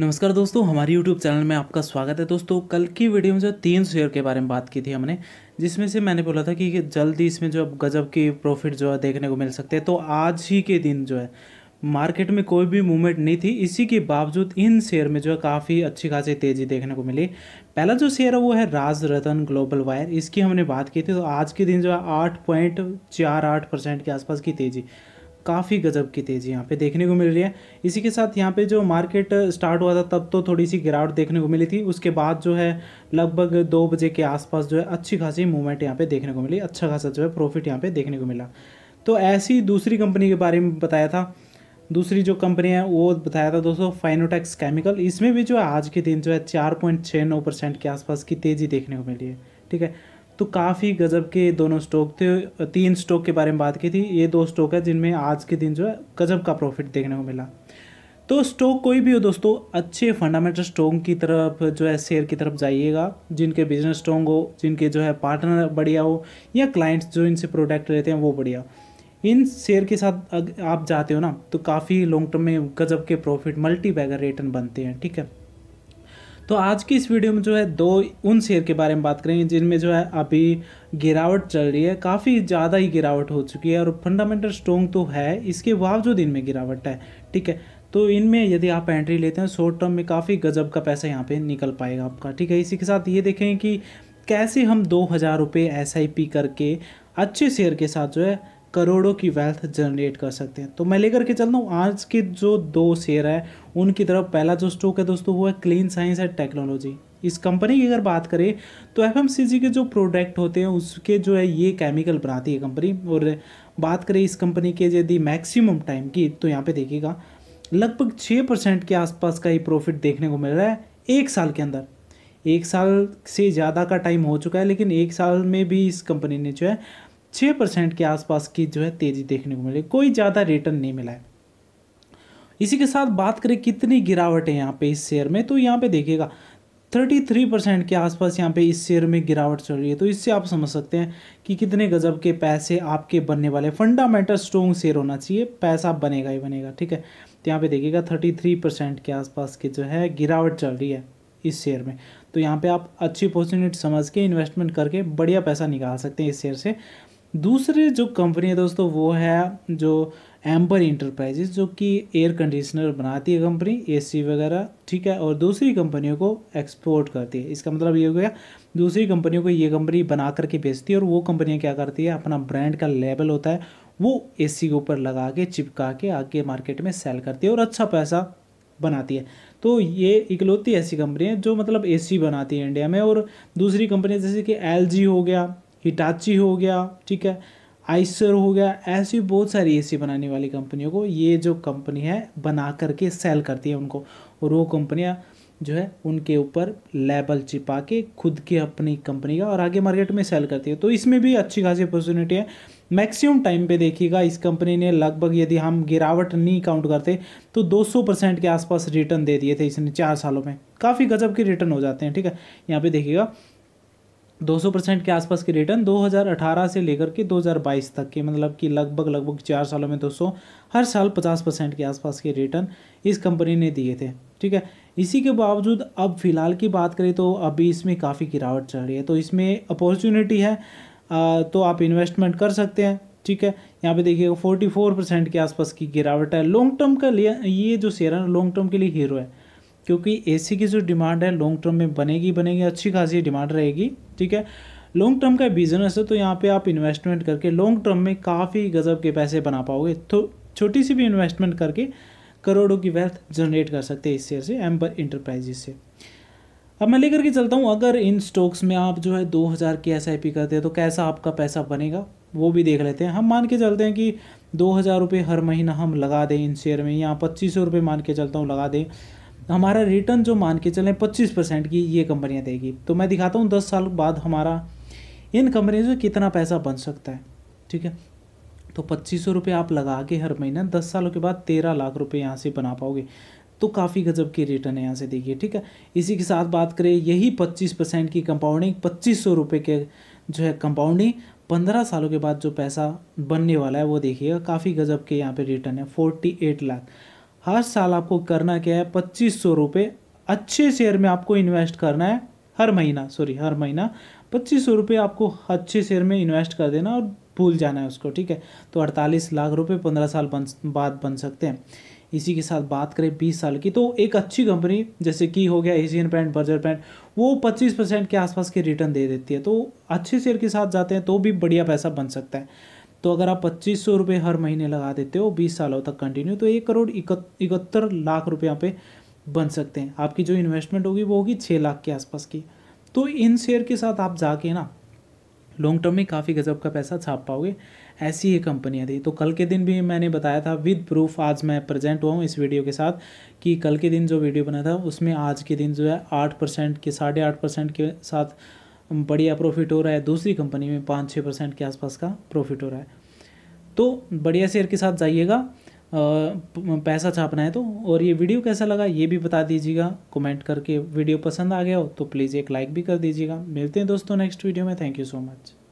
नमस्कार दोस्तों हमारे YouTube चैनल में आपका स्वागत है दोस्तों कल की वीडियो में जो तीन शेयर के बारे में बात की थी हमने जिसमें से मैंने बोला था कि जल्दी इसमें जो अब गजब की प्रॉफिट जो है देखने को मिल सकते हैं तो आज ही के दिन जो है मार्केट में कोई भी मूवमेंट नहीं थी इसी के बावजूद इन शेयर में जो है काफ़ी अच्छी खासी तेज़ी देखने को मिली पहला जो शेयर है वो है राज रतन ग्लोबल वायर इसकी हमने बात की थी तो आज के दिन जो है आठ पॉइंट चार आठ परसेंट के आसपास की तेज़ी काफ़ी गजब की तेज़ी यहाँ पे देखने को मिल रही है इसी के साथ यहाँ पे जो मार्केट स्टार्ट हुआ था तब तो थोड़ी सी गिरावट देखने को मिली थी उसके बाद जो है लगभग दो बजे के आसपास जो है अच्छी खासी मूवमेंट यहाँ पे देखने को मिली अच्छा खासा जो है प्रॉफिट यहाँ पे देखने को मिला तो ऐसी दूसरी कंपनी के बारे में बताया था दूसरी जो कंपनी है वो बताया था दोस्तों फाइनोटेक्स केमिकल इसमें भी जो है आज के दिन जो है चार पॉइंट छः नौ परसेंट के आसपास की तेज़ी देखने को मिली है ठीक है तो काफ़ी गज़ब के दोनों स्टॉक थे तीन स्टॉक के बारे में बात की थी ये दो स्टॉक है जिनमें आज के दिन जो है गज़ब का प्रॉफिट देखने को मिला तो स्टॉक कोई भी हो दोस्तों अच्छे फंडामेंटल स्टॉक की तरफ जो है शेयर की तरफ जाइएगा जिनके बिजनेस स्ट्रॉन्ग हो जिनके जो है पार्टनर बढ़िया हो या क्लाइंट्स जो इनसे प्रोडक्ट लेते हैं वो बढ़िया इन शेयर के साथ आप जाते हो ना तो काफ़ी लॉन्ग टर्म में गजब के प्रॉफिट मल्टी बैगर रिटर्न बनते हैं ठीक है तो आज की इस वीडियो में जो है दो उन शेयर के बारे में बात करेंगे जिनमें जो है अभी गिरावट चल रही है काफ़ी ज़्यादा ही गिरावट हो चुकी है और फंडामेंटल स्ट्रॉन्ग तो है इसके बावजूद इनमें गिरावट है ठीक है तो इनमें यदि आप एंट्री लेते हैं शॉर्ट टर्म में काफ़ी गजब का पैसा यहाँ पे निकल पाएगा आपका ठीक है इसी के साथ ये देखें कि कैसे हम दो हज़ार रुपये एस करके अच्छे शेयर के साथ जो है करोड़ों की वेल्थ जनरेट कर सकते हैं तो मैं लेकर के चल रहा हूँ आज के जो दो शेयर है उनकी तरफ पहला जो स्टॉक है दोस्तों वो है क्लीन साइंस एंड टेक्नोलॉजी इस कंपनी की अगर बात करें तो एफ के जो प्रोडक्ट होते हैं उसके जो है ये केमिकल बनाती है कंपनी और बात करें इस कंपनी के यदि मैक्सिमम टाइम की तो यहाँ पे देखिएगा लगभग छः परसेंट के आसपास का ये प्रॉफिट देखने को मिल रहा है एक साल के अंदर एक साल से ज़्यादा का टाइम हो चुका है लेकिन एक साल में भी इस कंपनी ने जो है छः परसेंट के आसपास की जो है तेज़ी देखने को मिली कोई ज़्यादा रिटर्न नहीं मिला है इसी के साथ बात करें कितनी गिरावट है यहाँ पे इस शेयर में तो यहाँ पे देखिएगा थर्टी थ्री परसेंट के आसपास यहाँ पे इस शेयर में गिरावट चल रही है तो इससे आप समझ सकते हैं कि कितने गजब के पैसे आपके बनने वाले फंडामेंटल स्ट्रॉन्ग शेयर होना चाहिए पैसा बनेगा ही बनेगा ठीक है तो यहाँ पे देखिएगा थ्री परसेंट के आसपास की जो है गिरावट चल रही है इस शेयर में तो यहाँ पे आप अच्छी अपॉर्चुनिटी समझ के इन्वेस्टमेंट करके बढ़िया पैसा निकाल सकते हैं इस शेयर से दूसरे जो कंपनी है दोस्तों वो है जो एम्बर इंटरप्राइजेज जो कि एयर कंडीशनर बनाती है कंपनी एसी वगैरह ठीक है और दूसरी कंपनियों को एक्सपोर्ट करती है इसका मतलब ये हो गया दूसरी कंपनियों को ये कंपनी बना करके बेचती है और वो कंपनियाँ क्या करती है अपना ब्रांड का लेबल होता है वो एसी के ऊपर लगा के चिपका के आगे मार्केट में सेल करती है और अच्छा पैसा बनाती है तो ये इकलौती ऐसी कंपनी है जो मतलब ए बनाती है इंडिया में और दूसरी कंपनी जैसे कि एल हो गया हिटाची हो गया ठीक है आइसर हो गया ऐसी बहुत सारी एसी बनाने वाली कंपनियों को ये जो कंपनी है बना करके सेल करती है उनको और वो कंपनियाँ जो है उनके ऊपर लेबल चिपा के खुद के अपनी कंपनी का और आगे मार्केट में सेल करती है तो इसमें भी अच्छी खासी अपॉर्चुनिटी है मैक्सिमम टाइम पे देखिएगा इस कंपनी ने लगभग यदि हम गिरावट नहीं काउंट करते तो 200 परसेंट के आसपास रिटर्न दे दिए थे इसने चार सालों में काफ़ी गजब के रिटर्न हो जाते हैं ठीक है यहाँ पे देखिएगा 200 परसेंट के आसपास की रिटर्न 2018 से लेकर के 2022 तक के मतलब कि लगभग लगभग चार सालों में दोस्तों हर साल 50 परसेंट के आसपास के रिटर्न इस कंपनी ने दिए थे ठीक है इसी के बावजूद अब फ़िलहाल की बात करें तो अभी इसमें काफ़ी गिरावट चल रही है तो इसमें अपॉर्चुनिटी है तो आप इन्वेस्टमेंट कर सकते हैं ठीक है यहाँ पे देखिएगा फोर परसेंट के आसपास की गिरावट है लॉन्ग टर्म का लिए ये जो शेयर है लॉन्ग टर्म के लिए हीरो है क्योंकि एसी की जो डिमांड है लॉन्ग टर्म में बनेगी बनेगी अच्छी खासी डिमांड रहेगी ठीक है लॉन्ग टर्म का बिजनेस है तो यहाँ पे आप इन्वेस्टमेंट करके लॉन्ग टर्म में काफ़ी गज़ब के पैसे बना पाओगे तो छोटी सी भी इन्वेस्टमेंट करके करोड़ों की वेल्थ जनरेट कर सकते हैं इस शेयर से एम्बर इंटरप्राइजेस से अब मैं लेकर के चलता हूँ अगर इन स्टॉक्स में आप जो है हज़ार की एस करते हैं तो कैसा आपका पैसा बनेगा वो भी देख लेते हैं हम मान के चलते हैं कि दो हज़ार रुपये हर महीना हम लगा दें इन शेयर में या पच्चीस सौ रुपये मान के चलता हूँ लगा दें हमारा रिटर्न जो मान के चलें पच्चीस परसेंट की ये कंपनियाँ देगी तो मैं दिखाता हूँ दस साल बाद हमारा इन कंपनियों से कितना पैसा बन सकता है ठीक है तो पच्चीस सौ रुपये आप लगा के हर महीना दस सालों के बाद तेरह लाख रुपये यहाँ से बना पाओगे तो काफ़ी गजब की रिटर्न यहाँ से देखिए ठीक है इसी के साथ बात करें यही पच्चीस परसेंट की कंपाउंडिंग पच्चीस सौ रुपये के जो है कंपाउंडिंग पंद्रह सालों के बाद जो पैसा बनने वाला है वो देखिएगा काफ़ी गजब के यहाँ पे रिटर्न है फोर्टी एट लाख हर साल आपको करना क्या है पच्चीस सौ रुपये अच्छे शेयर में आपको इन्वेस्ट करना है हर महीना सॉरी हर महीना पच्चीस सौ रुपये आपको अच्छे शेयर में इन्वेस्ट कर देना और भूल जाना है उसको ठीक है तो अड़तालीस लाख रुपये पंद्रह साल बन बाद बन सकते हैं इसी के साथ बात करें बीस साल की तो एक अच्छी कंपनी जैसे की हो गया एशियन पेंट बर्जर पेंट वो पच्चीस परसेंट के आसपास के रिटर्न दे देती है तो अच्छे शेयर के साथ जाते हैं तो भी बढ़िया पैसा बन सकता है तो अगर आप पच्चीस सौ रुपये हर महीने लगा देते हो बीस सालों तक कंटिन्यू तो एक करोड़ इकहत्तर लाख रुपये यहाँ पे बन सकते हैं आपकी जो इन्वेस्टमेंट होगी वो होगी छः लाख के आसपास की तो इन शेयर के साथ आप जाके ना लॉन्ग टर्म में काफ़ी गजब का पैसा छाप पाओगे ऐसी ही कंपनियाँ थी तो कल के दिन भी मैंने बताया था विद प्रूफ आज मैं प्रेजेंट हुआ हूँ इस वीडियो के साथ कि कल के दिन जो वीडियो बना था उसमें आज के दिन जो है आठ परसेंट के साढ़े आठ परसेंट के साथ बढ़िया प्रॉफिट हो रहा है दूसरी कंपनी में पाँच छः परसेंट के आसपास का प्रॉफिट हो रहा है तो बढ़िया शेयर के साथ जाइएगा पैसा छापना है तो और ये वीडियो कैसा लगा ये भी बता दीजिएगा कमेंट करके वीडियो पसंद आ गया हो तो प्लीज़ एक लाइक भी कर दीजिएगा मिलते हैं दोस्तों नेक्स्ट वीडियो में थैंक यू सो मच